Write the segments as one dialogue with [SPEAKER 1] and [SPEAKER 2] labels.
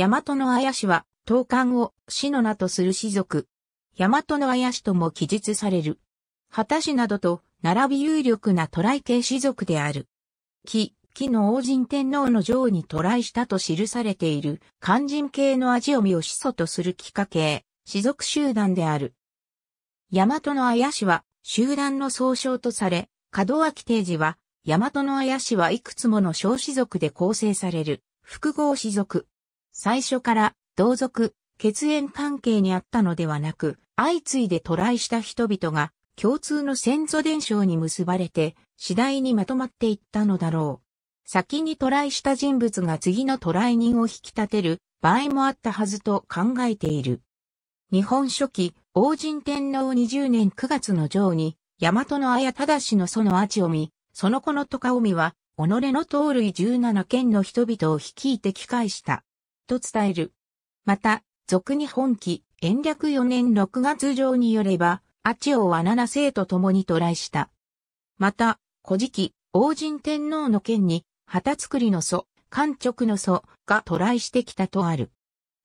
[SPEAKER 1] 大和の綾氏は、東漢を死の名とする氏族。大和の綾氏とも記述される。畑氏などと、並び有力な渡来系氏族である。木、木の王神天皇の上に渡来したと記されている、漢人系の味を見を始祖とするっか系、氏族集団である。大和の綾氏は、集団の総称とされ、門脇定治は、大和の綾氏はいくつもの小氏族で構成される、複合氏族。最初から同族、血縁関係にあったのではなく、相次いで渡来した人々が共通の先祖伝承に結ばれて、次第にまとまっていったのだろう。先に渡来した人物が次の渡来人を引き立てる場合もあったはずと考えている。日本初期、王神天皇20年9月の上に、大和の綾忠の祖のアを見、その子のトカオミは、己の通塁。17県の人々を率いて帰還した。と伝える。また、俗に本記、延暦4年6月上によれば、阿千代は七世と共に渡来した。また、古事記、王神天皇の件に、旗作りの祖、官直の祖が渡来してきたとある。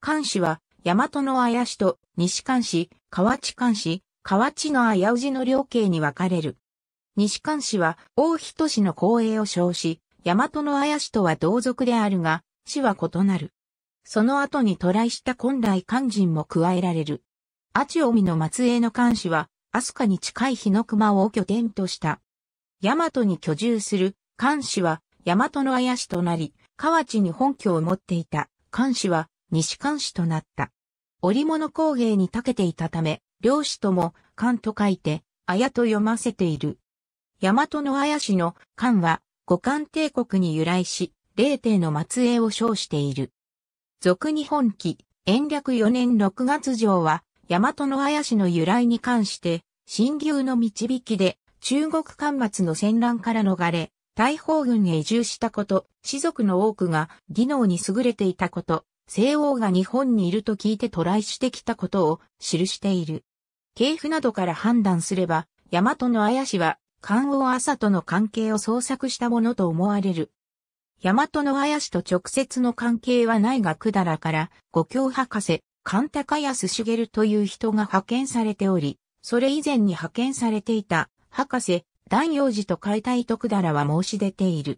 [SPEAKER 1] 漢氏は、大和の綾氏と西漢氏、河内漢氏、河内の綾氏の両家に分かれる。西漢氏は、王人氏の光栄を称し、大和の綾氏とは同族であるが、氏は異なる。その後に渡来した本来肝心も加えられる。アチオミの末裔の漢氏は、アスカに近い日の熊を拠点とした。ヤマトに居住する漢氏は、ヤマトの綾氏となり、河内に本拠を持っていた漢氏は、西漢氏となった。織物工芸に長けていたため、漁師とも漢と書いて、綾と読ませている。大和の綾氏の漢は、五漢帝国に由来し、霊帝の末裔を称している。俗日本記、延暦4年6月上は、大和の綾氏の由来に関して、新牛の導きで、中国干末の戦乱から逃れ、大砲軍へ移住したこと、士族の多くが技能に優れていたこと、西欧が日本にいると聞いて渡来してきたことを記している。系譜などから判断すれば、大和の怪氏は、関王朝との関係を創作したものと思われる。大和の林と直接の関係はないが百済から、五教博士、神高安茂という人が派遣されており、それ以前に派遣されていた、博士、大陽寺と解体とだらは申し出ている。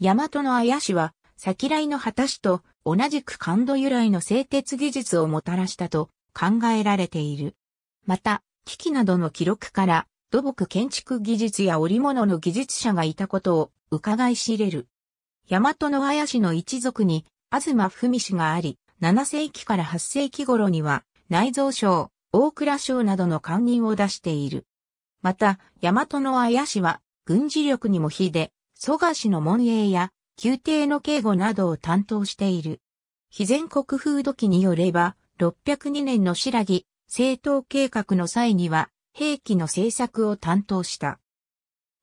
[SPEAKER 1] 大和の林は、先来のた氏と同じく感度由来の製鉄技術をもたらしたと考えられている。また、機器などの記録から土木建築技術や織物の技術者がいたことを伺い知れる。大和の綾氏の一族に、東文氏があり、7世紀から8世紀頃には、内蔵省、大倉省などの官人を出している。また、大和の綾氏は、軍事力にも比で、蘇我氏の門営や、宮廷の警護などを担当している。非全国風土記によれば、602年の白木、政党計画の際には、兵器の製作を担当した。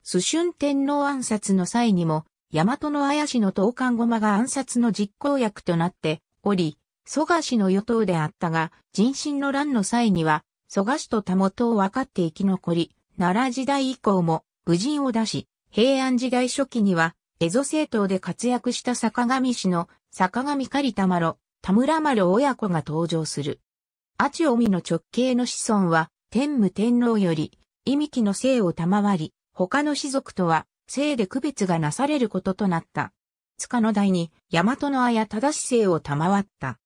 [SPEAKER 1] 蘇春天皇暗殺の際にも、大和の綾氏の東韓駒が暗殺の実行役となっており、蘇我氏の与党であったが、人心の乱の際には、蘇我氏と田元を分かって生き残り、奈良時代以降も、武人を出し、平安時代初期には、蝦夷政党で活躍した坂上氏の、坂上狩田丸、田村丸親子が登場する。ちお臣の直系の子孫は、天武天皇より、忌み木の姓を賜り、他の氏族とは、姓で区別がなされることとなった。塚の代に、大和の綾正姓を賜った。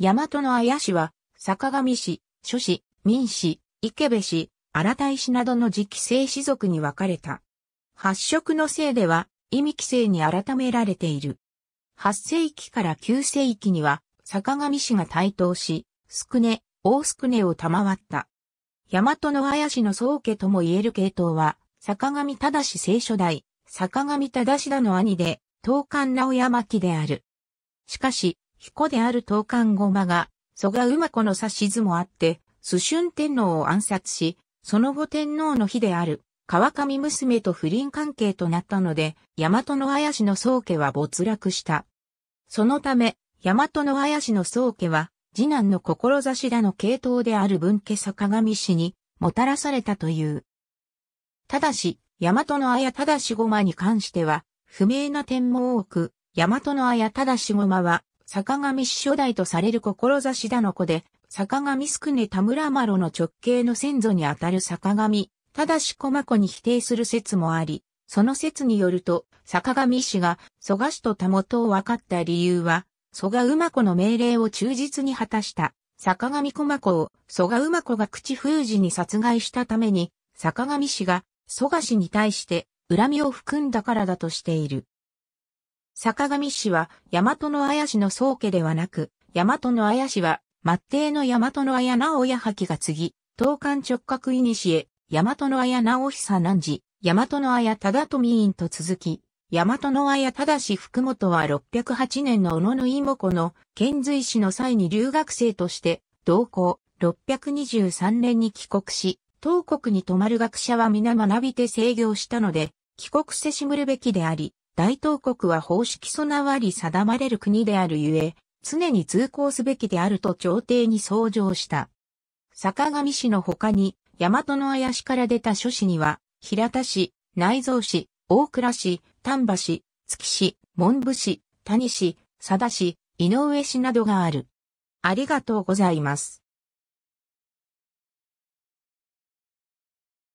[SPEAKER 1] 大和の綾氏は、坂上氏、諸氏、民氏、池部氏、荒田氏などの次期姓氏族に分かれた。発色の姓では、意味規制に改められている。8世紀から9世紀には、坂上氏が台頭し、宿根、大宿根を賜った。大和の綾氏の宗家とも言える系統は、坂上正聖書代、坂上正田の兄で、東漢直山記である。しかし、彦である東漢後間が、蘇我馬子の指図もあって、蘇春天皇を暗殺し、その後天皇の妃である、川上娘と不倫関係となったので、大和の綾氏の宗家は没落した。そのため、大和の綾氏の宗家は、次男の志田の系統である文家坂上氏に、もたらされたという。ただし、大和の綾ただし駒に関しては、不明な点も多く、大和の綾ただし駒は、坂上師初代とされる志だの子で、坂上すくね田村麻呂の直系の先祖にあたる坂上、ただし駒子に否定する説もあり、その説によると、坂上氏が蘇我氏と田元を分かった理由は、蘇我馬子の命令を忠実に果たした坂上駒子を蘇我馬子が口封じに殺害したために、坂上氏が蘇我氏に対して恨みを含んだからだとしている。坂上氏は大和の綾氏の宗家ではなく、大和の綾氏は末帝の大和の綾直矢覇が継ぎ、東漢直角いにしへ、大和の綾直久南寺、大和の綾忠富院と続き、大和の綾忠福本は608年の小野の妹子の遣隋使の際に留学生として、同行、623年に帰国し、当国に泊まる学者は皆学びて制御したので、帰国せしむるべきであり、大東国は方式備わり定まれる国であるゆえ、常に通行すべきであると朝廷に奏上した。坂上氏の他に、大和の怪しから出た諸氏には、平田氏、内蔵氏、大倉氏、丹波氏、月氏、文部氏、谷氏、佐田氏、井上氏などがある。ありがとうございます。